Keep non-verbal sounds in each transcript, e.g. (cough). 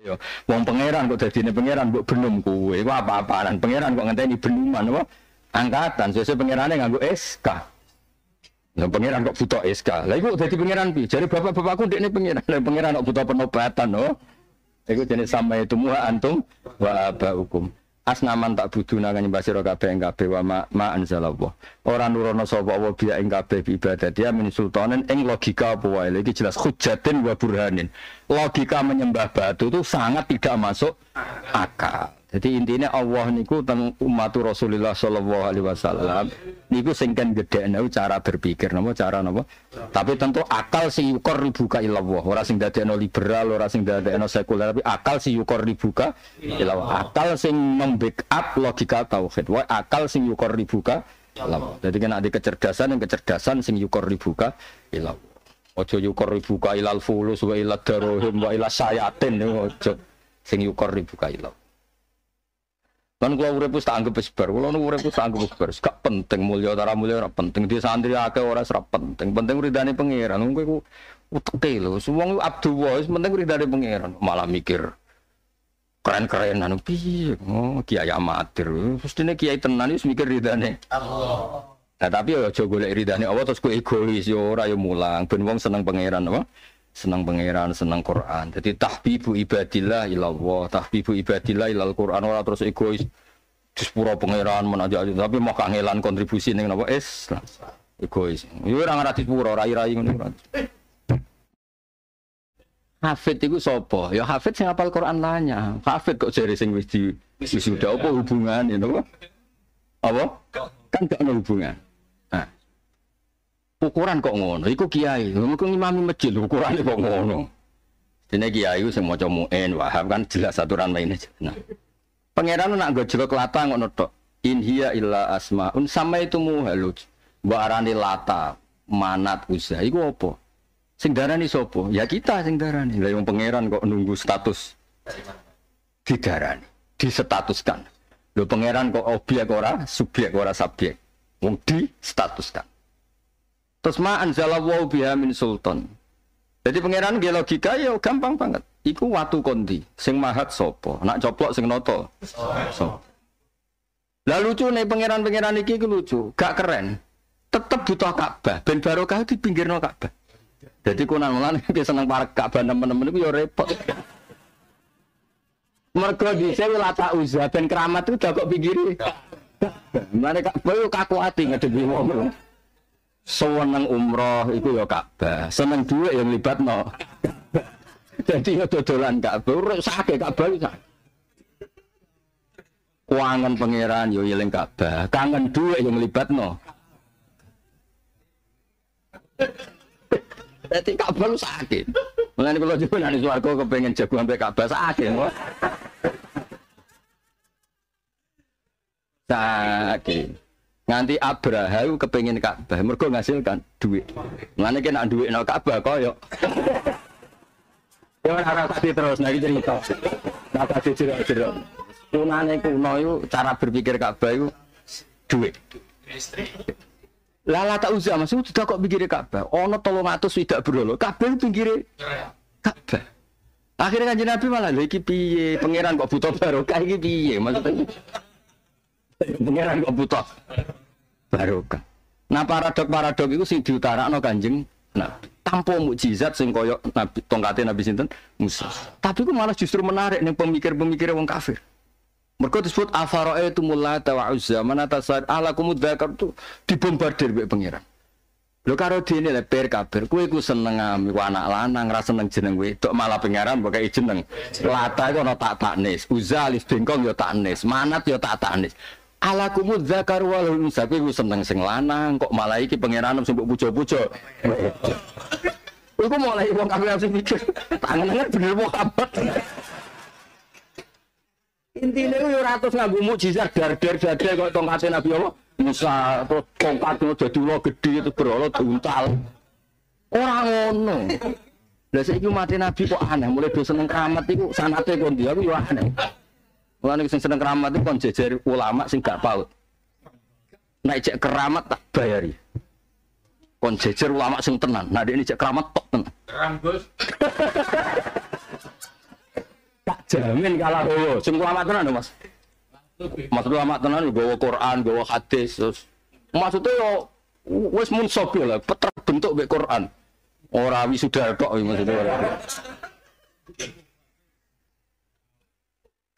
Yo, wong pangeran kok dadine pangeran buk belum kuwe, iku apa-apaan. Pangeran kok ngenteni benuman apa? Angkatan, sesuk pangerane nganggo SK. Nah, pangeran kok butuh SK. Lah iku dadi pangeran pi. Jare bapak-bapakku ndekne pangeran, lah pangeran kok butuh penobatan, no. Oh. Iku jenis sama itu muha antum wa hukum? asnaman tak buduna kan nyembah sira kabeh kabeh wa ma, ma anzalallah. Ora nurono sapa apa biya ing kabeh ibadah dia min sultanen ing logika apa wae. Iki jelas hujatin wa burhanin. Logika menyembah batu itu sangat tidak masuk akal. Jadi intinya Allah niku tentang umat Rasulullah Shallallahu Alaihi Wasallam niku singkan gede nahu cara berpikir nopo cara nopo. Tapi tentu akal si yukor dibuka ilallah. Orang sing dadi no liberal, orang sing dadi no sekuler, tapi akal si yukor dibuka ilallah. Akal sing membackup logika tauhid. Wah akal sing yukor dibuka ilallah. Jadi kena kan ada kecerdasan yang kecerdasan sing yukor dibuka ilallah. Ojo yukor dibuka ilal fulus wa ilal darohim wa ilal sayatin ojo sing yukor dibuka ilallah. Kan kula urip wis tak anggap wis bar. nu urip wis tak anggap wis Gak penting mulia ora mulia ora penting. Di santri akeh ora serap penting. Penting ridane pangeran. Wong kowe uteke lho. Wong Abdullah wis penting ridane pangeran. Malah mikir keren-keren anu piye. Oh, kiai amatir. Mestine kiai tenan wis mikir ridane Allah. Nah, tapi ya aja golek ridane Allah terus kowe egois yo ya ora yo ya mulang. Ben wong seneng pangeran apa? senang pangeran, senang Quran. Jadi tahbibu ibadillah ilallah, tahbibu ibadillah ilal Quran ora terus egois dispuro pangeran menaja tapi mau kangelan kontribusi ning napa Islam. Egois. Yo iya, ora ngerti pura, rai-rai ngono ora. Hafid itu sopo, ya Hafid sing apal Quran tanya. Hafid kok jari sing wis di wis apa hubungan ya apa? Apa? Kan gak ada hubungan ukuran kok ngono iku kiai mengko ngimami masjid ukuran kok ngono dene kiai sing maca muen wahab kan jelas aturan maine nah pangeran nak nggo jero kelata ngono tok in hiya illa asmaun sama itu muhalu mbok lata manat usai, iku apa sing darani sapa ya kita sing darani lha wong pangeran kok nunggu status didarani disetatuskan lho pangeran kok objek ora subjek ora subjek wong di statuskan Terus ma anzalallahu biha min sultan. Jadi pangeran dia logika ya gampang banget. Iku watu kondi, sing mahat sopo, nak coplok sing noto. Sopo. Lalu lucu nih pangeran-pangeran iki lucu, gak keren. Tetep butuh Ka'bah, ben barokah di pinggir no Ka'bah. Jadi kunan mulan (laughs) dia seneng parek Ka'bah temen-temen itu ya repot. Mergo dhisik lata uzah ben keramat itu udah kok pinggire. Mereka kaku hati ngadepi wong seneng umroh itu ya Ka'bah, seneng duit yang libat no. (laughs) Jadi ya dodolan Ka'bah, urus sakit Ka'bah itu pangeran yo ya eling Ka'bah, kangen duit yang libat no. Jadi Ka'bah lu sakit. Mulane kalau jupun di suaraku kepengen jago sampe Ka'bah sakit. Sakit. Nganti Abraha iku Ka'bah, mergo ngasilkan duit. Mulane kena duit nang Ka'bah koyo. Ya ora ora tadi terus nek cerita. Nah tadi cerita, jero Tunane kuno iku cara berpikir Ka'bah iku duit. Lala tak uzah maksudnya sudah kok pinggir Ka'bah. Ono atas tidak berolo. Ka'bah pinggire Ka'bah. Akhirnya kan Nabi malah lagi piye? Pangeran kok buta barokah lagi piye? Maksudnya Pengiran kok butuh barokah. Nah paradok-paradok itu sing no Kanjeng nah Tanpa mukjizat sing koyo Nabi tongkatnya Nabi sinten Musa. Tapi itu malah justru menarik nih pemikir-pemikir wong kafir. Mereka disebut afaroe itu mulai tawa uzza mana sa'ad ala kumudakar itu dibombardir bek pengiran. Lo karo ini lah per kabir, kue iku seneng ame anak lanang, rasa seneng jeneng wedok, malah pengiran pokoke jeneng. Lata itu no tak uzza uzalis bengkong yo ya taknis, manat yo ya tak nes ala kumud zakar wal unsa kowe seneng sing lanang kok malah iki pangeran sing pujo-pujo Iku mulai wong kafir sing mikir, tangan-tangan bener Muhammad. Intinya itu ratus nganggu mujizat dar-dar dadar kok tongkat Nabi Allah Musa terus tongkatnya jadi lo gede itu berolot untal orang ngono lah saya mati Nabi kok aneh mulai dosen seneng keramat itu sanatnya kondi aku ya aneh Mulane sing seneng keramat itu kon jejer ulama sing gak paut. Nek cek keramat tak bayari. Kon jejer ulama sing tenan. Nah ini cek keramat tok tenan. Kerang (laughs) tak jamin kalah hoyo. Sing ulama tenan Mas. Maksud ulama tenan gawa Quran, gawa hadis terus. Maksudnya yo wis munsobil lah, bentuk be Quran. Ora wisuda tok maksudnya. (laughs)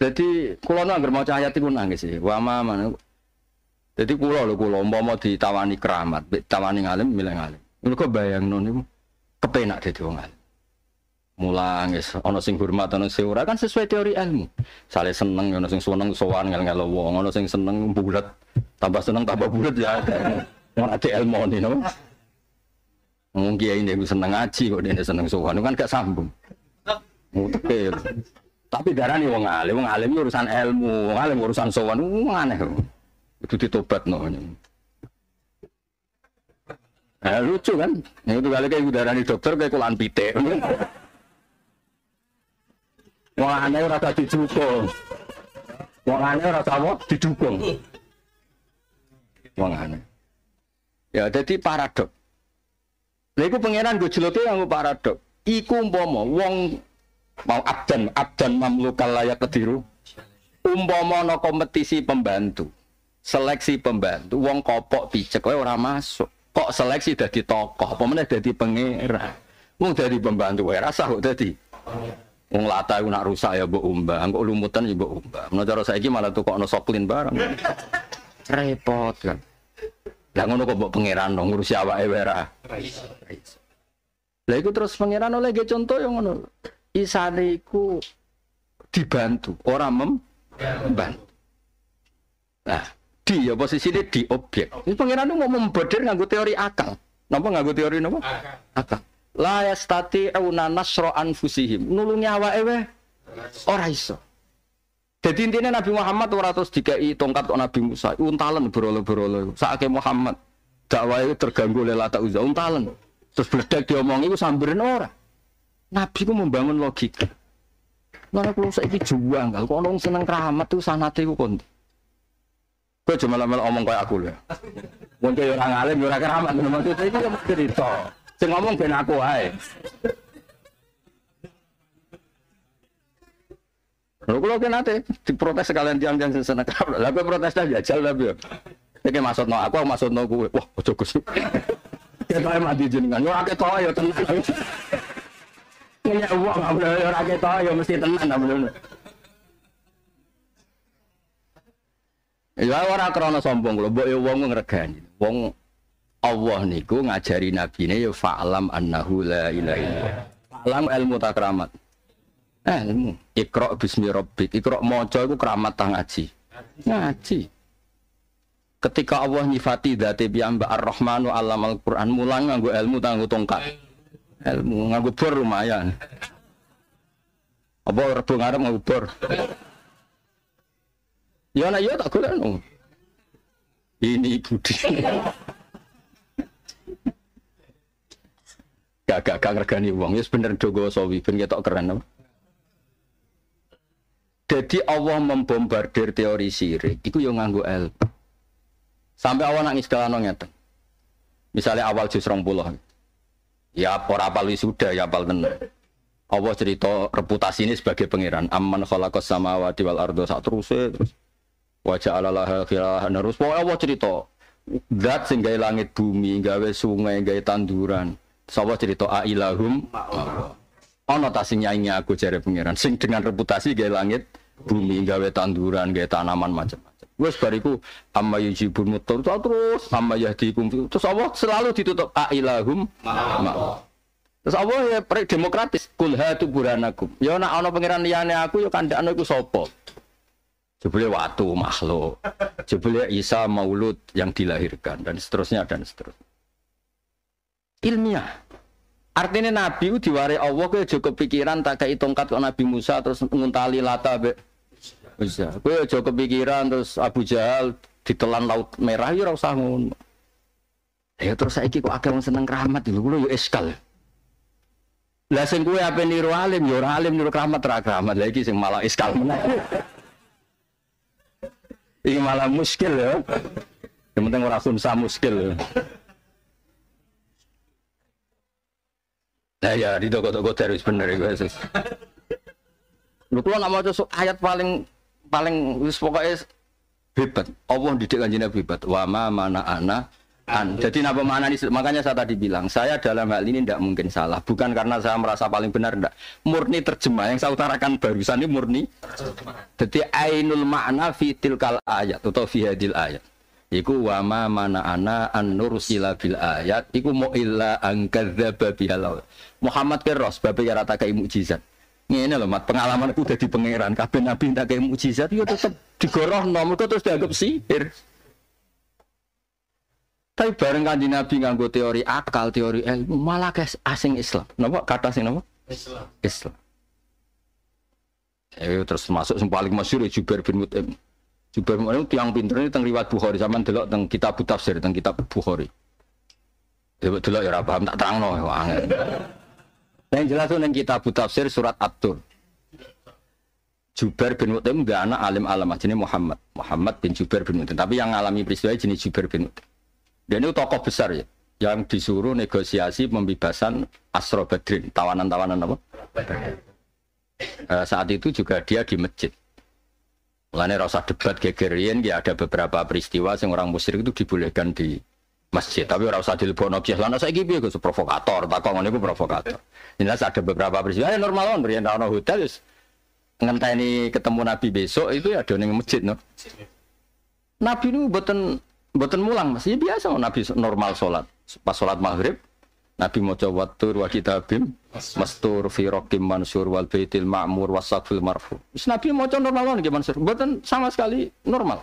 Jadi kulo nang mau cahaya tiku nangis sih. ma mana? Jadi kulo lo kulo mau ditawani keramat, ditawani ngalem, milih ngalim. Ini kok bayang non kepenak jadi wong alim. Mulang es, ono sing hormat, ono sing ora kan sesuai teori ilmu. Sale seneng, ono sing seneng sowan ngel ngel wong, ono sing seneng bulat, tambah seneng tambah bulat ya. Mau ada ilmu nih, no. Mungkin ini seneng ngaji kok dia seneng sowan, kan gak sambung. Mutek ya. Tapi darah nih wong alim, wong alim urusan ilmu, wong alim urusan sowan, wong aneh. Itu ditobat no. Nah, lucu kan? Yang itu kali kayak udara nih dokter kayak kulan pite. Wong aneh rasa didukung. Wong aneh rasa apa? Didukung. Wong aneh. Ya, jadi paradok. Lha iku pangeran gue jelote yang paradok. Iku umpama wong mau abdan abdan mamlukal layak kediru umpama ana kompetisi pembantu seleksi pembantu wong kopok picek kowe orang masuk kok seleksi dadi tokoh apa meneh dadi pangeran wong dadi pembantu wae rasa kok dadi wong lata iku nak rusak ya mbok umbah engko lumutan ya mbok umbah menawa cara saiki malah tukokno soklin bareng repot kan lah ngono kok mbok pangeran no, ngurusi awake wae ora lah iku terus pangeran oleh ge contoh yang ngono isane iku dibantu, ora membantu. Nah, di ya posisi ini di objek. Ini pangeran mau membedir nganggu teori akal. Napa nganggu teori napa? Akal. akal. La auna nasro anfusihim. Nulungi awa ewe ora iso. Jadi intinya Nabi Muhammad ora terus dikai tongkat kok Nabi Musa. untalan berolo-berolo. Saatnya Muhammad dakwah itu terganggu oleh lata uzza untalan Terus berdek diomongi itu samburin orang. Nabi ku membangun logika. Mana kalau saya juang, kalau orang seneng keramat tuh sanate ku kon. Kau cuma lama omong kayak aku ya. Mungkin orang alim, orang keramat, tuh saya kamu cerita. Saya ngomong ben aku aye. Lalu kalau kena nanti diprotes sekalian tiang-tiang seneng keramat, lalu protes aja jalan tapi. Iki maksud no aku, maksud no gue. Wah, cocok sih. Kita emang jenengan. Yo aku tahu ya tentang ya uang nggak boleh orang kita ya mesti tenang, nggak boleh. Ya ora krana sombong lho, mbok ya wong ngregani. Wong Allah niku ngajari nabine ya fa'lam annahu la ilaha illallah. Fa'lam ilmu tak keramat. Eh, ilmu. Iqra bismi rabbik. Iqra maca iku keramat ta ngaji. Ngaji. Ketika Allah nyifati dzati piyambak Ar-Rahmanu Al Quran mulang nganggo ilmu tanggo tongkat ilmu ngagubur lumayan apa rebu ngarep ngagubur ya nak ya tak no. ini budi gak gak gak ngergani uang ya bener dogo sawi ben ketok keren no. jadi Allah membombardir teori sirik itu yang nganggu ilmu sampai awal nangis dalam tuh misalnya awal jus rong puluh Ya apa apal sudah ya apal tenan. Allah cerita reputasi ini sebagai pangeran. Amman khalaqas samawati wal ardo sak teruse terus wajah Allah khilahan terus. Pokoknya Allah cerita zat sing gawe langit bumi, gawe sungai, gawe tanduran. Allah cerita ilahum? ana ta sing nyanyi aku cari pangeran sing dengan reputasi gawe langit, bumi, gawe tanduran, gawe tanaman macam. Wes bariku amma yujibun mutur terus amma yahdikum terus Allah selalu ditutup a ma'allah. Terus Allah ya prik demokratis. Kul hatu buranakum. Ya nak ana pangeran liyane aku ya kandakno iku sapa? Jebule watu makhluk. Jebule Isa maulud yang dilahirkan dan seterusnya dan seterusnya. Ilmiah. Artinya Nabi diwarai diwari Allah kok ya cukup pikiran tak kayak tongkat kok Nabi Musa terus nguntali lata be bisa. Gue aja kepikiran terus Abu Jahal ditelan laut merah ya rasa ngun Ya terus saya kok agak seneng keramat dulu, ngono yuk ya eskal. Lah sing apa ape niru alim yo ya alim niru keramat terak keramat lagi sih sing malah eskal meneh. (laughs) Iki malah muskil ya. Yang penting orang sunsa muskil. Nah ya di toko-toko terus bener ya guys. Lu kalau nak mau ayat paling paling wis pokoknya hebat. Allah didik kanjeng Nabi hebat. Wa ma mana ana an. Jadi napa mana ini makanya saya tadi bilang saya dalam hal ini tidak mungkin salah. Bukan karena saya merasa paling benar tidak. Murni terjemah yang saya utarakan barusan ini murni. Jadi ainul makna fi tilkal ayat atau fi hadil ayat. Iku wa ma mana ana an nursila bil ayat. Iku mu illa angkadzdzaba bihal. Muhammad Keros ya rata kayak mukjizat ini loh mat, pengalaman udah di pangeran. kabe nabi tak kayak mujizat, ya tetap digoroh nomor terus dianggap sihir. Tapi bareng di nabi nganggo teori akal, teori ilmu, malah kes asing Islam. nopo kata sing nopo Islam. Islam. Eh, terus masuk yang paling masyur ya Jubair bin Mut'im. Eh, Jubair bin Mut'im tiang pinter ini tentang riwayat Bukhari zaman delok tentang kitab tafsir tentang kitab Bukhari. Delok delok ya ora paham tak terangno wah Nah yang jelas yang kita tafsir surat abdur Jubair bin Mutim gak anak alim alam jenis Muhammad. Muhammad bin Jubair bin Mutim Tapi yang alami peristiwa jenis Jubair bin Mutim. Dan itu tokoh besar ya. Yang disuruh negosiasi pembebasan Asro Badrin. Tawanan-tawanan apa? Eh, saat itu juga dia di masjid. Mulanya rasa debat gegerian, ya ada beberapa peristiwa yang orang musyrik itu dibolehkan di masjid tapi orang usah dilebokno kiai lan saya piye Gus provokator Tak ngene iku provokator jelas ada beberapa peristiwa ya normal on riyen ana hotel wis ini ketemu Nabi besok itu ya di ning masjid no Nabi itu boten boten mulang Mas ya biasa Nabi normal sholat pas sholat maghrib Nabi maca tur wa kitabim mastur fi raqim mansur wal baitil ma'mur wasaqfil marfu. Nabi maca normal gimana Mansur, boten sama sekali normal.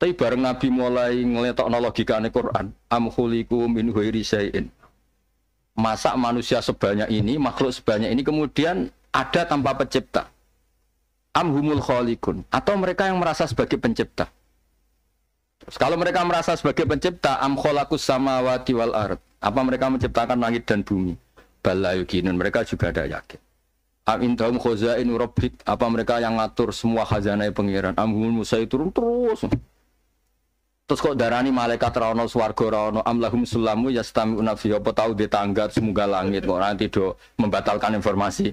Tapi bareng Nabi mulai ngeletok logikane Quran, amkhuliku min huiri syai'in. Masa manusia sebanyak ini, makhluk sebanyak ini kemudian ada tanpa pencipta. Amhumul khaliqun atau mereka yang merasa sebagai pencipta. Terus kalau mereka merasa sebagai pencipta, am khalaqus samawati wal ard. Apa mereka menciptakan langit dan bumi? Balayuginun. Mereka juga ada yakin. Am indahum khazain rabbik. Apa mereka yang ngatur semua khazanah pengiran? Amhumul Terus. terus. Terus kok darani malaikat rono Swargo rono amlahum sulamu yastami'una unafi apa tahu di tangga semoga langit kok nanti do membatalkan informasi.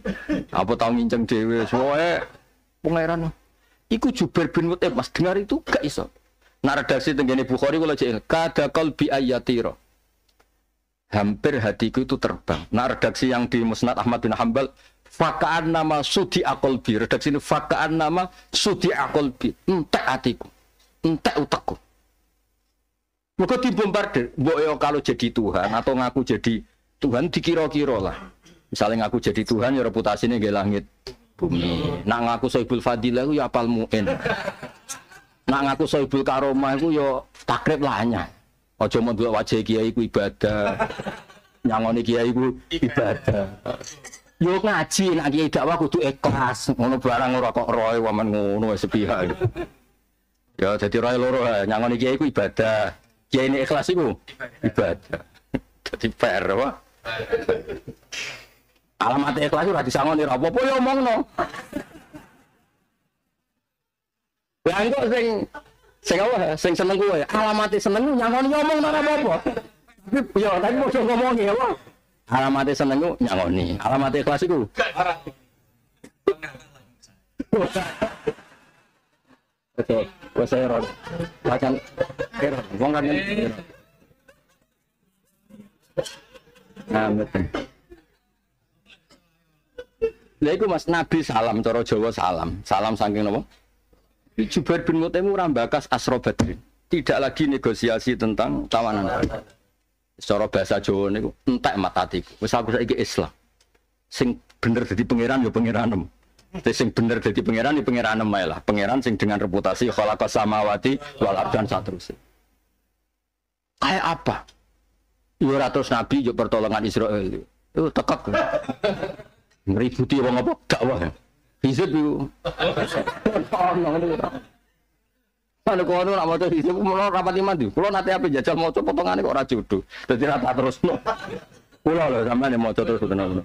Apa tahu nginceng dewi. soe pangeran. Iku jubir bin Mut'ib Mas dengar itu gak iso. Nah redaksi tenggene Bukhari kalau cek kada qalbi ayatiro. Hampir hatiku itu terbang. Nah redaksi yang di Musnad Ahmad bin Hambal fakaan nama sudi akolbi. Redaksi ini fakaan nama sudi akolbi. Entek hatiku. Entek utakku mereka dibombardir. Mbok kalau jadi Tuhan atau ngaku jadi Tuhan dikira-kira lah. Misalnya ngaku jadi Tuhan ya reputasinya nggih langit bumi. Nak ngaku Soibul Fadilah ya apal muin. Nak ngaku Soibul Karomah itu ya takrib hanya. Aja mau dua wajah kiai ku ibadah. Nyangoni kiai ku ibadah. Yo ngaji nak kiai dakwah kudu ikhlas. Ngono barang ora kok roe waman ngono sepihak. Ya jadi roe loro nyangoni kiai ku ibadah ya ini ikhlas itu ibadah jadi (laughs) PR apa alamat ikhlas itu radis sangon ya apa ya omong no lah kok sing sing apa sing seneng gue alamat seneng nyangon ngomong nara apa apa tapi ya tapi mau ngomong ya alamat seneng gue nyangoni alamat ikhlas itu Oke. Wes error. Pacan error. Wong kan, kan error. Nah, betul. Lha iku Mas Nabi salam cara Jawa salam. Salam saking napa? Jubair bin Mutaim ora mbakas Asra Badrin. Tidak lagi negosiasi tentang tawanan. Secara bahasa Jawa niku entek matatiku. Wis aku saiki Islam. Sing bener jadi pangeran ya pangeranmu. Tapi sing bener jadi pangeran di ya pangeran emai lah. Pangeran sing dengan reputasi wati samawati wal satu sih. Kayak apa? Dua ya ratus nabi yuk pertolongan Israel. Itu tekak. Ngeributi wong apa wah. Hizib itu. Kalau anu kono mau maca hizib mau rapat lima tuh. nanti nanti apa jajal maca ini kok ora jodoh. terus rata terus. sama lho mau maca terus tenan.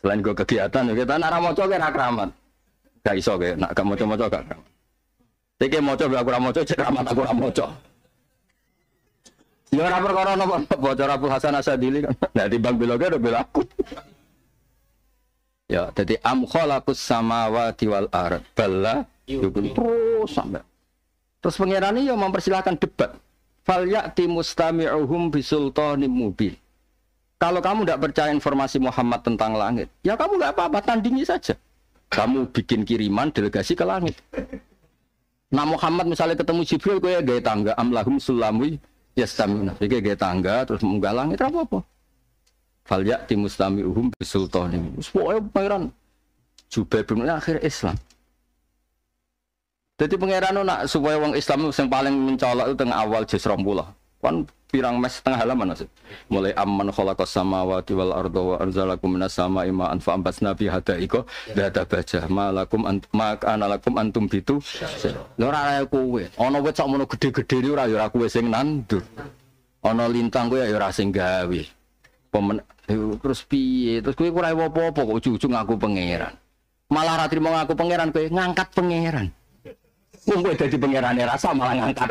Selain gue kegiatan, ya, kita nara mojo kira keramat. Gak iso gue, nak gak moco moco gak keramat. Tiki mojo bilang aku mojo cek keramat aku ramoco. Ya ora perkara nopo nopo cara Abu Hasan Asadili kan. (laughs) Nah timbang beloge udah belaku. Ya, jadi aku sama wa wal ard. Bala yukun terus sampai. Terus pengirani yo ya mempersilahkan debat. Fal mustami'uhum bisultanin mubin. Kalau kamu tidak percaya informasi Muhammad tentang langit, ya kamu nggak apa-apa, tandingi saja. Kamu bikin kiriman delegasi ke langit. Nah Muhammad misalnya ketemu Jibril, ya gaya tangga, amlahum sulamwi stamina. Jadi ya, gaya tangga, terus munggah langit, apa-apa. Falyak timustami uhum bisultanim. Pokoknya pangeran Jubair bin akhir Islam. Jadi pangeran nak supaya orang Islam yang paling mencolok itu tengah awal jus Kan pirang mes setengah halaman maksud. Mulai amman khalaqas samawati wal arda wa anzalakum minas sama'i ma'an fa ambasna bi hadaiqa dzata bajah malakum mak analakum antum bitu. Lho ora kowe. Ana wit sak mono gedhe-gedhe ora ya ora kowe sing nandur. Ana lintang kowe ya ora sing gawe. Pemen terus piye? Terus kowe ora wopo apa kok ujung ujug ngaku pangeran. Malah ratri mau aku pangeran kowe ngangkat pangeran. Wong kowe dadi pangerane rasa malah ngangkat.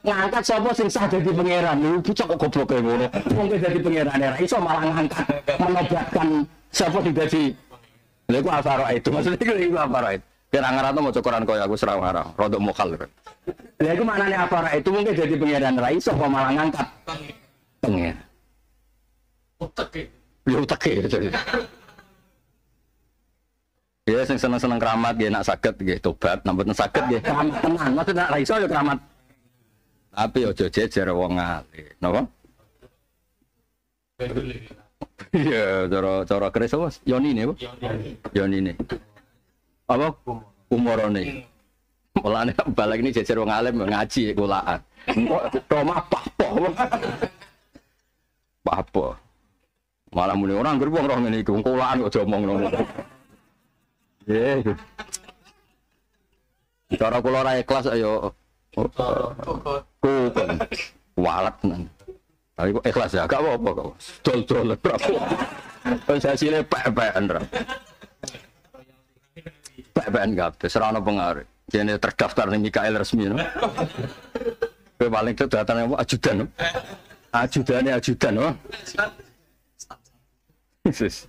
ngangkat sapa sing sah dadi pangeran? Lu bocah kok goblok e ya, ngono. Wong kowe dadi pangerane ra iso malah ngangkat menobatkan sapa sing dadi Lha ku afaro itu maksudnya ku afaro itu. Kira ngarano maca Quran koyo aku serang arah, rodok mokal. Lha iku maknane afaro itu mungkin dadi pangeran ra iso kok malah ngangkat. Pangeran. Ya. Utek. Yo ya. utek. Ya sing seneng-seneng keramat nggih nak saged nggih tobat, nak mboten saged nggih keramat tenang, Maksud nak ra iso ya keramat. Tapi aja jejer wong alim. Napa? Iya, cara cara keris apa? Yoni bu? Yoni ne. Apa? Umorone. Mulane (laughs) balik ini jejer wong alim ngaji kulaan. Kok Roma papo. Papo. Malah muni orang gerbong roh ngene iki, kulaan kok diomongno. Nggih. Eh. Cara kula ora ikhlas ayo. Kukon. Walet nang. Tapi kok ikhlas ya, gak apa-apa kok. Dol-dol prabu. apa-apa. Wis hasilé pek-pekan ra. Pek-pekan kabeh, ora pengaruh. jadi terdaftar nih Mikael resmi no. Kowe paling yang ajudan. No? ajudan ya no. Yesus.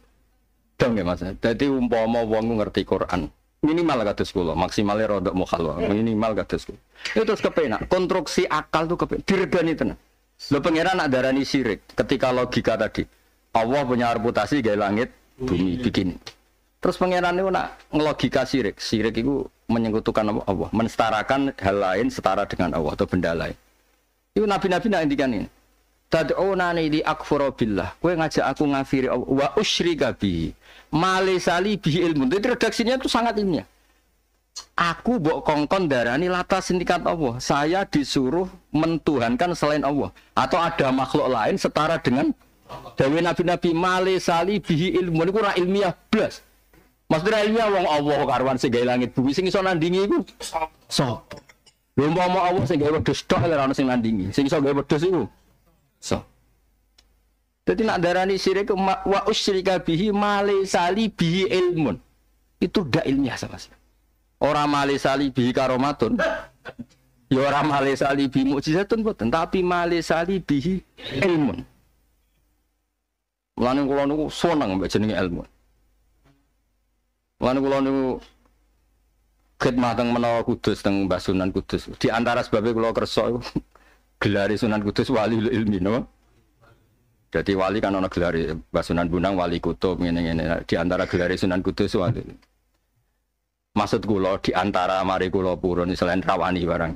Dong ya Mas. Jadi umpama wong ngerti Quran, minimal kados kula, maksimalnya rodok mukhalwa, minimal kados kula. Itu terus kepena konstruksi akal tuh kepenak, diregani tenan. Lo pangeran nak darani sirik ketika logika tadi. Allah punya reputasi gaya langit bumi iya. bikin. Terus pangeran itu nak ngelogika sirik sirik itu menyekutukan Allah, menstarakan hal lain setara dengan Allah atau benda lain. Itu nabi-nabi nak indikan ini. Tad'unani li akfura billah. Kowe ngajak aku ngafiri Allah wa usyrika bihi. Malesali bi ilmu. itu redaksinya itu sangat ilmiah. Ya. Aku bok kongkon ini lata sindikat Allah. Saya disuruh mentuhankan selain Allah atau ada makhluk lain setara dengan Dewi Nabi Nabi Malesali bi ilmu. Ini kurang ilmiah belas. Maksudnya ilmiah wong Allah karwan segai langit bumi sing iso nandingi iku Sop. Lha mau Allah sing gawe wedhus tok ora ono sing nandingi. Sing iso gawe wedhus iku Sop. Jadi nak darani syirik wa usyrika bihi malisali bihi ilmun. Itu tidak ilmiah sama sekali. Orang malisali bihi karomatun. (laughs) Ya orang malisali bihi mukjizatun boten, tapi malisali bihi ilmun. Mulane kula niku seneng mbek jenenge ilmu. Mulane kula niku khidmah teng menawa kudus teng Mbah Sunan Kudus. Di antara sebabnya kula kersa (laughs) gelar Sunan Kudus wali ilmi napa? No? Jadi wali kan ono gelar eh, Sunan Bunang wali kutub ngene ngene di antara gelar Sunan Kudus wali. Maksud kula di antara mari kula purun selain rawani barang.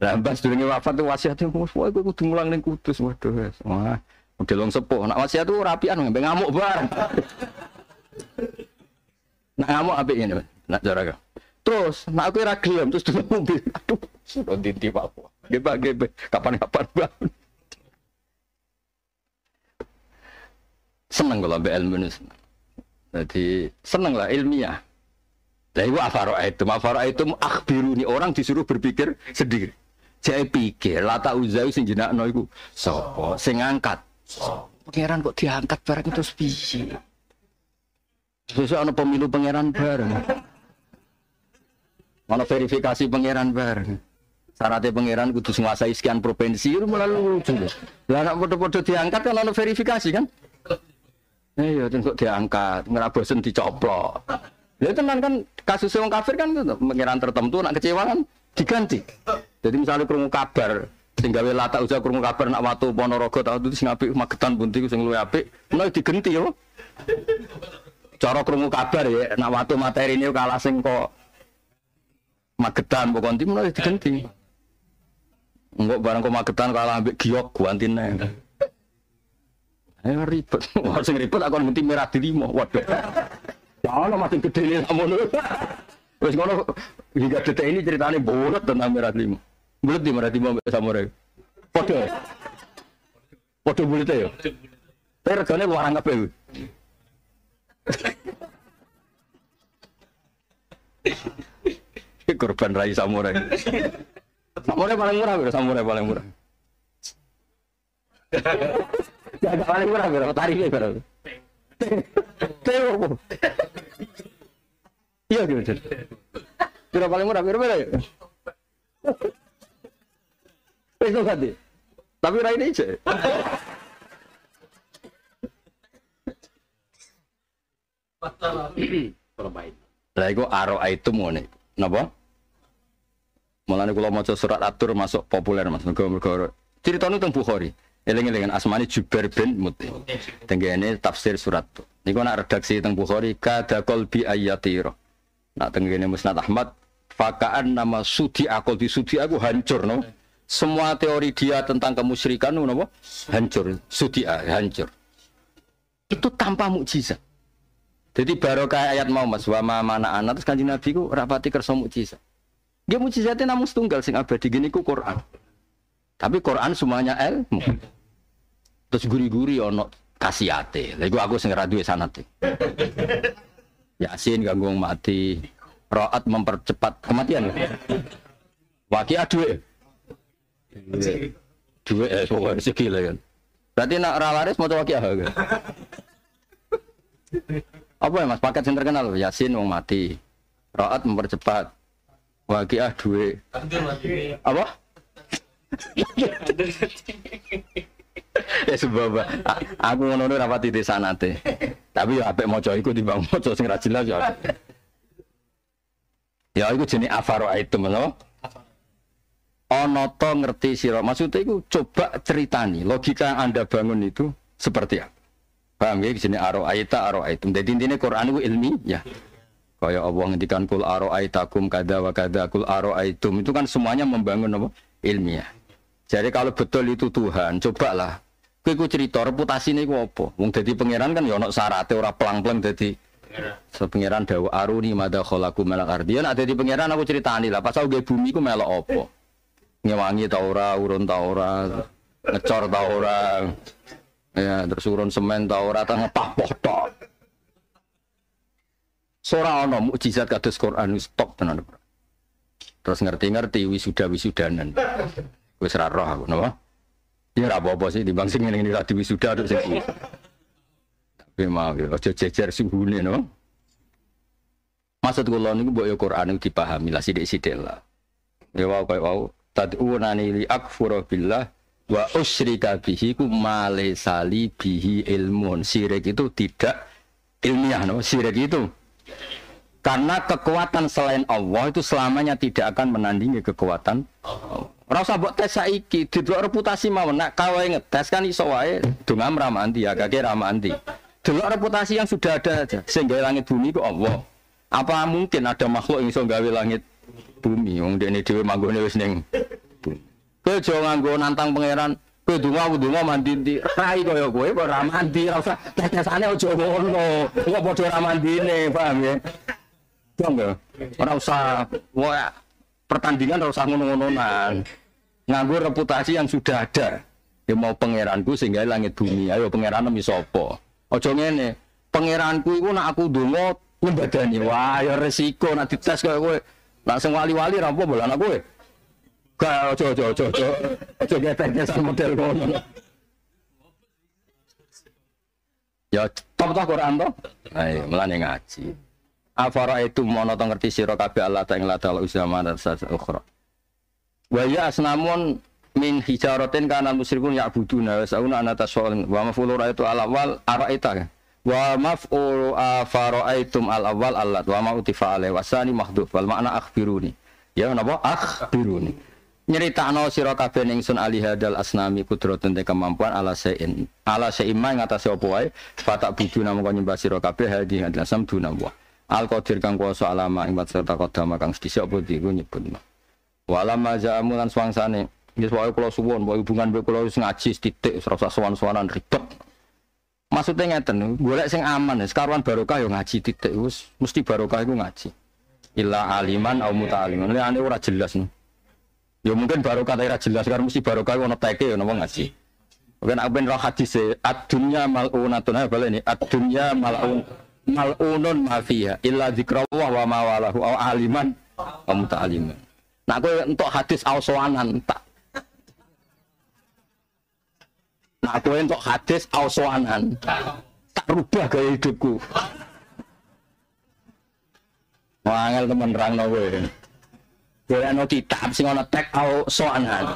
Lah dulu durunge wafat tuh wasiatnya? Wah, kowe kudu mulang ning Kudus waduh Wah, model long sepuh. Nak wasiat tuh rapian mbek ngamuk barang. (laughs) Nak ngamuk apik ngene. Nak cara Terus, nak aku ora gelem terus dulu mobil. Aduh, sudah ditipu aku. Nggih Pak, kapan-kapan bangun. seneng kalau ambil ilmu ini jadi seneng lah ilmiah lah itu itu afaro'aitum ini orang disuruh berpikir sendiri saya pikir lata uzai sing jinak no sopo sing angkat pangeran kok diangkat barang itu piye Susu ada pemilu pangeran bareng mana verifikasi pangeran bareng syaratnya pangeran kudu menguasai sekian provinsi itu malah lucu lah anak bodoh-bodoh diangkat kan ada verifikasi kan ayo ya tentu diangkat, nggak bosen dicoplok. Ya tenan kan kasus orang kafir kan pengiran tertentu nak kecewa kan diganti. Jadi misalnya krungu kabar sing gawe latak usah krungu kabar nak watu Ponorogo tau itu sing apik Magetan bunti sing luwih apik, mulai nah diganti yo. Cara krungu kabar ya nak watu materi ini kalah sing kok Magetan pokok nanti mulai diganti. Enggak barang kok Magetan kalah ambek Giok guantine. Eh ribet, (laughs) wah sing ribet aku nanti merah mau Waduh. Ya ono masih gede nih namun. (laughs) Wes kalau hingga detik ini ceritanya bulat tentang merah dirimo. Bulat di merah dirimo sama mereka. waduh Podo bulat ya. Tapi regane warang apa itu? (laughs) Korban rai samurai. Samurai paling murah, samurai paling murah. Gak iya, paling murah berapa tarifnya berapa? Tewo. Iya gitu. Berapa paling murah berapa ya? Wis kok Tapi rai ini aja. Lah iku aro itu ngene. Napa? Mulane kula maca surat atur masuk populer Mas. Mergo mergo ceritane teng Bukhari eling eling asmani Jubair bin Mutim. ini tafsir surat. Niku nak redaksi teng Bukhari kada qalbi ayatiro. Nak ini Musnad Ahmad fakaan nama sudi akol di sudi aku hancur no. Semua teori dia tentang kemusyrikan no, no? hancur, sudi ah, hancur. Itu tanpa mukjizat. Jadi baru kayak ayat mau mas wama mana anak terus kanji nabi ku rapati kerso mukjizat. Dia mukjizatnya namun tunggal sing abadi gini ku Quran. Tapi Quran semuanya ilmu. Iya, Terus guri-guri ono kasihate. ate, aku sing ra duwe sanate. (laughs) Yasin ganggu mati. Roat mempercepat kematian. Waki adue. Dua iya. eh pokoknya segila kan. Berarti nak ralaris mau waki apa kan? Apa ya mas paket yang terkenal Yasin wong mati, Roat mempercepat, waki adue, Apa? (laughs) (laughs) ya sebab aku ngono ora pati nate. Tapi ya apik maca iku timbang maca sing ra jelas ya. Ya iku jenis afaro itu menapa? Ono to ngerti sira. Maksudnya iku coba ceritani logika yang Anda bangun itu seperti apa. Paham ya sini aro aita aro itu. Jadi intinya Quran itu ilmi ya. Kaya Allah ngendikan kul aro aitakum kada wa kada kul aro aitum itu kan semuanya membangun apa? ilmiah. Jadi kalau betul itu Tuhan, cobalah Kowe ku cerita reputasine ku apa? Wong dadi pangeran kan ya ana syarate ora pelang-pelang dadi Sepengiran dawu aruni mada kholaku melak ardian ya ada di pengiran aku ceritani lah pas aku bumi ku melak opo ngewangi ora, urun ora, ngecor ora. ya terus urun semen ora, tengah papoh tok Sora ono mukjizat kados Quran stop tenan. Terus ngerti-ngerti wisuda wisudanan. Wis ra roh aku napa? Ya ora apa-apa sih timbang sing ngene-ngene ra diwisuda tok sing. Tapi mau ya aja jejer suhune no. Maksud kula niku mbok ya Quran niku dipahami lah sithik-sithik lah. Ya wae kaya wae tad'unani li akfura billah wa usyrika bihi ku malesali bihi ilmun sirik itu tidak ilmiah no sirik itu karena kekuatan selain Allah itu selamanya tidak akan menandingi kekuatan Allah. Ora usah mbok tes saiki, didelok reputasi mawon. Nak kawe ngetes kan iso wae donga ramanti ya, kakek ramanti. Delok reputasi yang sudah ada aja. Sing langit bumi kok Allah. Apa mungkin ada makhluk yang iso gawe langit bumi wong dene dhewe manggone wis ning bumi. Kowe aja nganggo nantang pangeran. Kowe donga aku donga mandi di Rai kaya kowe kok ora mandi, ora usah tetesane aja ngono. Kok padha ora mandine, paham ya? Dong ya. Ora usah pertandingan rasa usah ngono-ngononan nganggur reputasi yang sudah ada ya mau pangeranku sehingga langit bumi ayo pangeran nemi sopo ojo ngene pangeranku itu nak aku dungo ngembadani wah ya resiko nak dites kaya kowe langsung wali-wali rampo bola anak kowe gak ojo ojo ojo ojo ojo ngetes model kono ya top toh Quran toh ayo melane ngaji afara itu mau nonton ngerti sira kabeh Allah ta'ala ta'ala usama dan sasa ukhra Waya asnamun min hijaratin kana musyrikun ya'buduna wa sauna anata soal wa maf'ulu itu al awal araita ya. wa maf'ulu faraitum al awal allat wa ma utifa alai wasani mahdhuf wal makna akhbiruni ya napa akhbiruni nyeritakno sira kabeh ingsun ali hadal asnami kudratun te kemampuan ala sa'in ala seiman ngatasé apa wae fatak buduna namung nyembah sira kabeh hadi hadal asam wa al qadir kang kuasa alama ing serta kodama kang sedhisik apa diku nyebutna Walam aja amulan swangsane. Yes, wae kalau suwon, wae hubungan wae kalau ngaji titik, serasa suwan-suwanan ribet. Maksudnya ngeten, golek sing aman, sekarang barokah yo ngaji titik, wis mesti barokah iku ngaji. Ila aliman au muta'aliman. Lha ane ora jelas. Yo mungkin barokah ta ora jelas, karena mesti barokah ono teke yo napa ngaji. mungkin aku roh hadis e ad-dunya mal'unatun ha bali ini adunya mal'un mal'unun ma fiha illa dzikrullah wa ma walahu au aliman au muta'aliman. Nah, gue untuk hadis ausoanan tak. Nah, kowe untuk hadis ausoanan. Tak rubah gaya hidupku. Wangel temen rangno kowe. Golekno kitab sing ana tek ausoanan.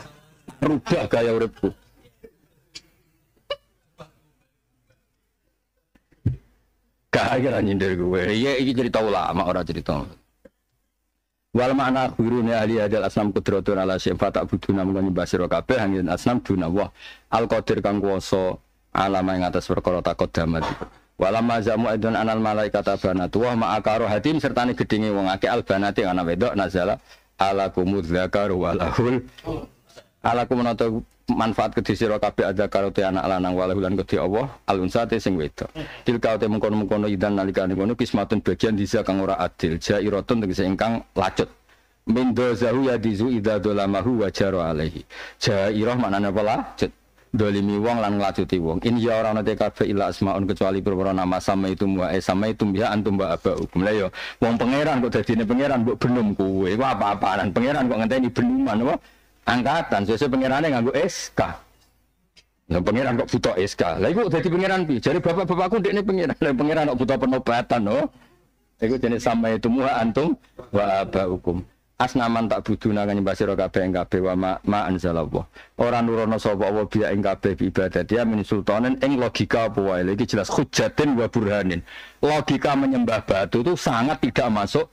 Rubah gaya uripku. Gak kira nyindir gue. Iya, ini cerita ulama orang cerita. Wal makna akhirun ya ahli hadal asnam kudratun ala syifa tak budu namun nyembah sira kabeh angin asnam duna wah al qadir kang kuwasa alama ing atas perkara takut damat. edon mazamu adun anal malaikat banat wa ma akaro hatim sertane gedinge wong akeh al ana wedok nazala ala kumud walahul ala kumunatu manfaat kedhi sira kabeh ada karo te anak lanang wala lan kedhi Allah alunsa te sing wedok tilka te mengkono-mengkono idan nalikane kono kismatun bagian disa kang ora adil jairatun tegese kang lacut min dozahu ya dizu idza dolamahu wa jaro alaihi jairah maknane apa lacut dolimi wong lan nglacuti wong in ya ora ana kabeh ila asmaun kecuali perkara nama sama itu wa e sama itu biha ya antum ba aba hukum lah ya wong pangeran kok dadine pangeran mbok benom kuwe iku apa-apaan pangeran kok ngenteni benuman apa angkatan sesuai pengirannya nganggo SK Nah, pengiran kok butuh SK. Lah iku dadi pengiran pi. Jadi bapak-bapakku ndekne ini lah pengiran kok butuh penobatan, oh. Iku jenis sama itu muha antum wa hukum Asnaman tak budu naga nyembah sira kabeh ing kabeh wa ma, ma anzalallah. Ora nurono sapa Allah biya ing kabeh ibadah dia min sultanen ing logika apa wae. Iki jelas hujatin wa burhanin. Logika menyembah batu itu sangat tidak masuk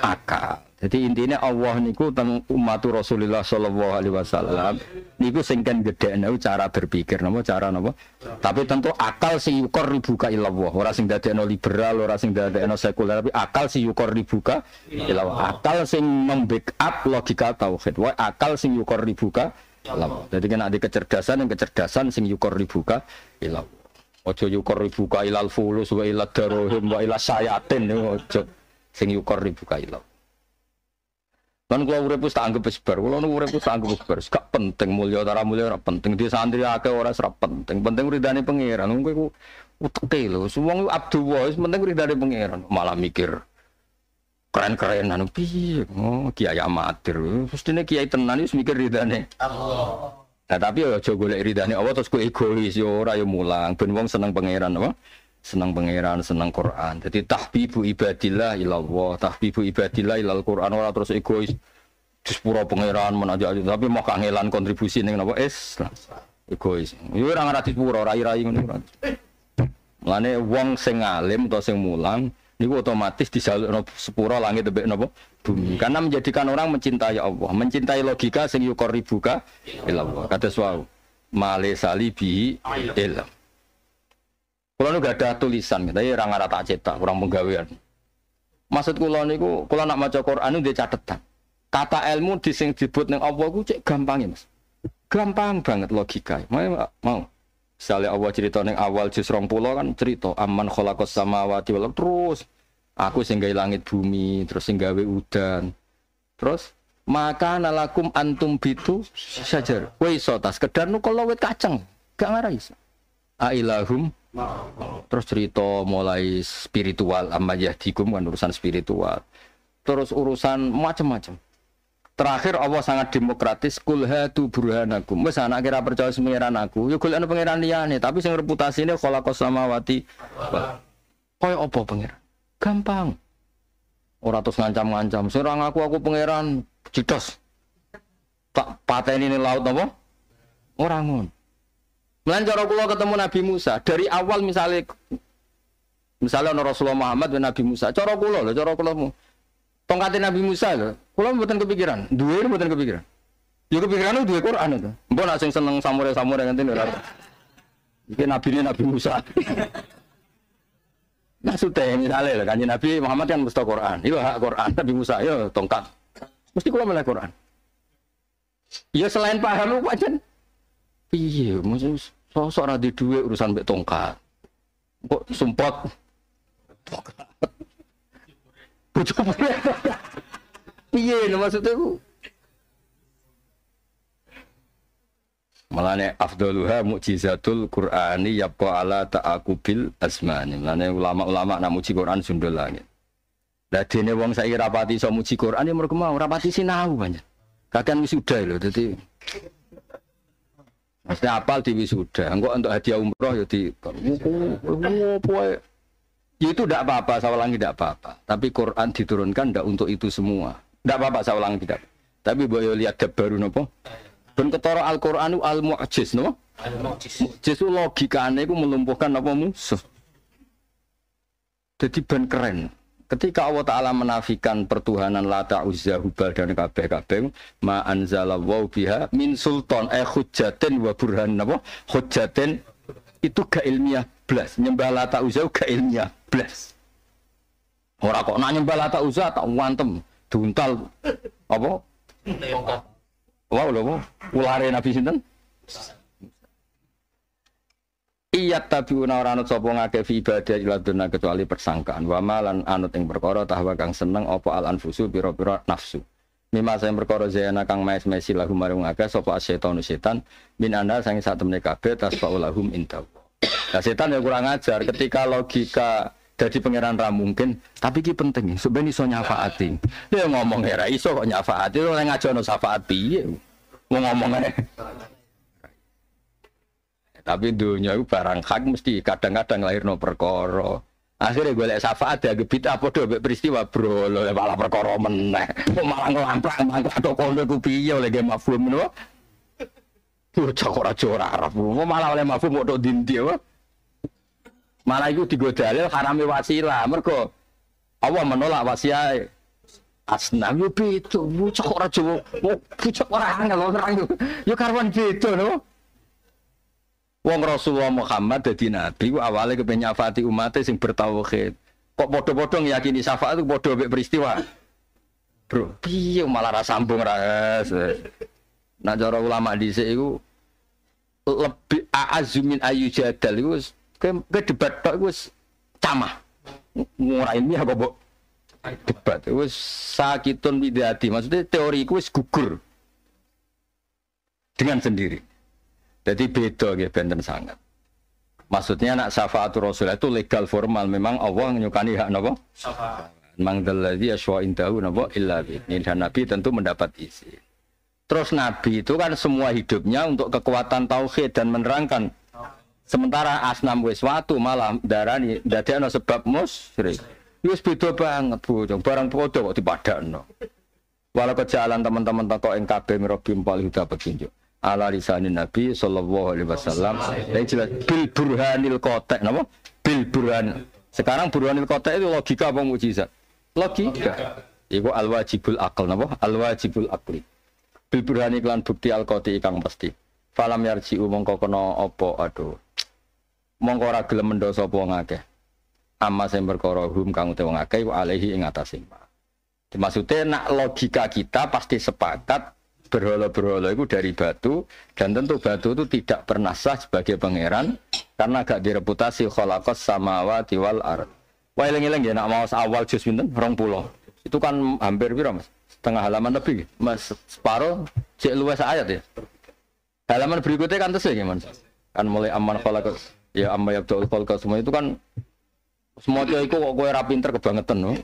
akal. Jadi intinya Allah niku tentang umat Rasulullah Shallallahu Alaihi Wasallam niku singkan gede nahu cara berpikir nama cara nama. Tapi tentu akal si yukor dibuka ilallah. Orang sing dadi no liberal, orang sing dadi no sekuler, tapi akal si yukor dibuka ilallah. Akal sing membackup logika tauhid. Wah akal sing yukor dibuka ilallah. Jadi kena kan ada kecerdasan yang kecerdasan sing yukor dibuka ilallah. Ojo yukor dibuka ilal fulus wa ilal darohim wa ilal sayatin ojo sing yukor dibuka ilallah. Kan kalau urip wis tak anggap wis kalau kula nu urip wis tak anggap wis bar. Gak penting mulia ora mulia ora penting. Di santri akeh ora serap penting. Penting ridane pangeran. Kowe ku uteke lho. Wong Abdullah wis penting ridane pangeran. Malah mikir keren-keren anu piye. Oh, kiai amatir. Mestine kiai tenan wis mikir ridane Allah. Nah, tapi ya aja golek ridane Allah terus kowe egois yo ya ora yo ya mulang. Ben wong seneng pangeran apa? senang pangeran, senang Quran. Jadi tahbibu ibadillah ilallah, tahbibu ibadillah ilal Quran orang terus egois dispura pangeran menajak tapi mau kangelan kontribusi ning napa Es Egois. Yo ora ngarati pura, rai-rai ngono ora. Mulane wong sing alim atau sing mulang niku otomatis disalukno sepura langit tebek napa bumi. Karena menjadikan orang mencintai Allah, mencintai logika sing yukoribuka ilallah. Kata suau. Male salibi ilallah Kulo nu gak ada tulisan, tapi gitu. iya, orang tak cetak, kurang penggawean. Maksud kulo niku, kulo nak maca Quran nu catatan. Kata ilmu di sing neng Allah ku cek gampang ya, Mas. Gampang banget logika. Mau mau. Misalnya Allah cerita neng awal juz pulau kan cerita aman sama wati walau terus aku singgai langit bumi, terus singgawi udan. Terus maka nalakum antum bitu sajar. Wei sotas kedar nu kalau wet kacang, gak ngarai. iso. Ailahum terus cerita mulai spiritual amma yahdikum kan urusan spiritual terus urusan macam-macam terakhir Allah sangat demokratis kul hatu burhanakum wis anak kira percaya semiran aku ya golekno pangeran liyane tapi sing reputasine khalaqas samawati koyo apa pangeran gampang ora terus ngancam-ngancam serang aku aku pangeran jidos tak pateni ini laut apa orang ngono Mulai cara kula ketemu Nabi Musa dari awal misalnya misalnya ono Rasulullah Muhammad dan Nabi Musa. Cara kula lho, cara kula Tongkatin Nabi Musa lho. Kula mboten kepikiran, duwe mboten kepikiran. Ya kepikiran duwe Quran itu. Mbok nak sing seneng samure-samure ngenten lho. Iki ini Nabi Musa. (laughs) Nah sudah misalnya lho, Kan Nabi Muhammad kan mesti Quran. Iya hak Quran, Nabi Musa ya tongkat. Mesti kula mulai Quran. Ya selain paham lu pancen piye maksudnya Sosok ora di urusan mbek tongkat. Kok sumpot. Bojo pulek. Piye lho maksudnya ku? Malane afdaluha mukjizatul Qur'ani aku ala ta'akubil asmani. Malane ulama-ulama nak muji Qur'an sundul langit. Lah dene wong saiki rapati iso muji Qur'an ya mergo mau rapati sinau banyak. Kakean wis udah lho dadi Maksudnya apal di wisuda. Enggak untuk hadiah umroh ya di Ya itu tidak apa-apa, saya ulangi tidak apa-apa. Tapi Quran diturunkan tidak untuk itu semua. Tidak apa-apa, saya ulangi tidak. Tapi boleh lihat ada baru nopo. Ben ketara Al-Qur'an al mu'jiz nopo? Al mu'jiz. Mu'jiz logikane itu melumpuhkan apa musuh. Jadi ben keren. Ketika Allah Ta'ala menafikan pertuhanan Lata Uzza Hubal dan kabeh kabeh ma anzalallahu biha min sultan eh hujatin wa burhan apa hujatin itu gak ilmiah blas nyembah Lata Uzza gak ilmiah blas orang kok nak nyembah Lata Uzza tak wantem duntal apa Wah, wow, lho, ulare Nabi sinten? yat una ora anut sapa ngake fi ibadah ila dunna kecuali persangkaan wa malan anut ing perkara tahwa kang seneng apa al anfusu biro-biro nafsu mimma sing perkara zayana kang maes mesi lahum marung aga sapa setan setan bin anda sangi saat temne kabeh tasfaul lahum inta Nah, setan ya kurang ajar ketika logika jadi pangeran ram mungkin tapi ki penting so iso nyafaati dia ya ngomong hera ya iso kok nyafaati lo ngajono syafaat piye mau ngomong tapi dunia itu barang hak mesti kadang-kadang lahir no perkoro. Akhirnya gue lihat Safa ada gebit apa doa peristiwa bro lo malah perkoro meneh. Kok malah ngelamprak mangkat atau kono kupiyo oleh game mafhum no. Tuh cakor aja orang Arab. malah oleh mafhum mau doa dindi apa? Malah itu digoda dalil harame wasilah. Mergo Allah menolak wasilah asnam yo itu, cakor aja mau cakor ora lo ora yo. Yo karwan beda no. Wong Rasulullah Muhammad jadi nabi Awalnya awale kepen nyafati umatnya sing bertauhid. Kok bodoh bodoh yakini syafaat itu bodoh bodoh peristiwa. Bro, piye malah rasa sambung ras. Nah cara ulama sini, iku lebih azumin ayu jadal iku ke ke debat tok iku camah. Ora ilmiah kok, debat wis sakitun bidati maksudnya teori ku gugur dengan sendiri jadi beda ya benten sangat. Maksudnya nak syafaat rasul itu legal formal memang Allah menyukani hak nabo. Syafaat. Mang dalladzi yashwa indahu napa illa bi. Dan Nabi tentu mendapat izin. Terus Nabi itu kan semua hidupnya untuk kekuatan tauhid dan menerangkan. Sementara asnam wis watu malam darani dadi ana sebab musyrik. Wis beda banget Bu, barang padha kok dipadakno. Walau kejalan teman-teman takok ing kabeh mira bimpal huda petunjuk ala lisanin Nabi sallallahu alaihi wasallam. Yang jelas bil burhanil kotek napa? Bil burhan. Sekarang burhanil kotek itu logika apa mukjizat? Logika. Iku al wajibul akal napa? Al wajibul akli. Bil burhani kelan bukti al ikang pasti. Falam yarji mongko kena apa aduh. Mongko ora gelem mendo sapa ngakeh. Amma sing perkara hum kang te wong alaihi ing atase. Maksudnya nak logika kita pasti sepakat berhala-berhala itu dari batu dan tentu batu itu tidak pernah sah sebagai pangeran karena gak direputasi kholakos samawati wal ar Wah ileng ileng ya nak mau awal juz minten rong pulau. Itu kan hampir pira Mas? Setengah halaman lebih. Ya? Mas separuh cek luwes ayat ya. Halaman berikutnya kan terus ya gimana? Kan mulai aman kholakos ya amma betul kholakos semua itu kan semua itu kok gue rapinter kebangetan no.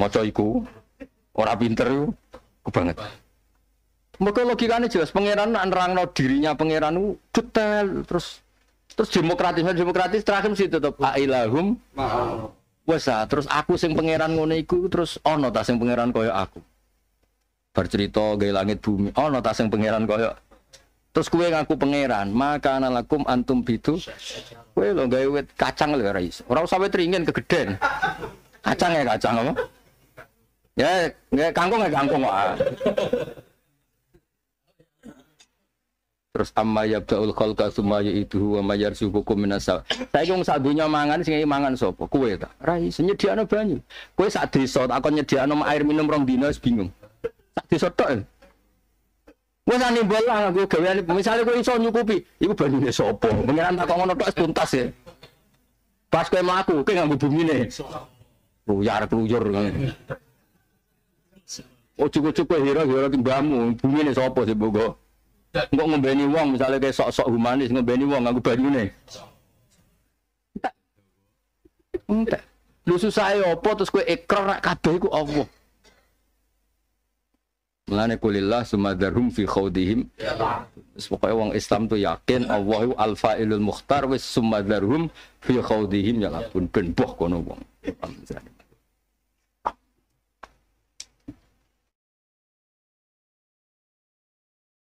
Maca itu ora pinter itu kebangetan. Mereka logikanya jelas, pangeran nerangno dirinya pangeran itu detail, terus terus demokratis, demokratis terakhir sih tetap ailahum wasa. Terus aku sing pangeran ngono iku terus ono ta sing pangeran koyo aku. Bercerita gawe langit bumi, ono ta sing pangeran koyo Terus kue ngaku pangeran, maka analakum antum pitu, Kue lo gawe wit kacang lo ora orang Ora teringin wit kegeden. Kacang ya kacang apa? Ya, nggak ya kangkung ya kangkung wae. Terus amma yabda'ul khalqa tsumma yu'iduhu wa mayar yarzuqukum minas sa. Saiki wong sak donya mangan sing mangan sapa? Kowe ta. Ra iso nyediakno banyu. Kowe sak desa tak kon nyediakno air minum rong dina wis bingung. Sak desa tok. Eh. wis ani bola aku gaweane misale kowe iso nyukupi, iku banyune sapa? Pengiran tak ngono tok tuntas ya. Pas kowe mlaku, kowe nganggo bumine. Kluyar kluyur. Ojo-ojo kowe hero-hero timbamu, bumine sapa sih bogo? Engko ngombeni wong misalnya kayak sok-sok humanis ngombeni wong nganggo banyune. Entek. Entek. Hmm, Lu susah ya, apa terus gue ikrar nak kabeh iku Allah. Mulane kulillah sumadarhum fi khawdihim. terus Pokoknya wong Islam tuh yakin Allah itu al-fa'ilul mukhtar wis sumadarhum fi khawdihim ya lapun ben boh kono wong.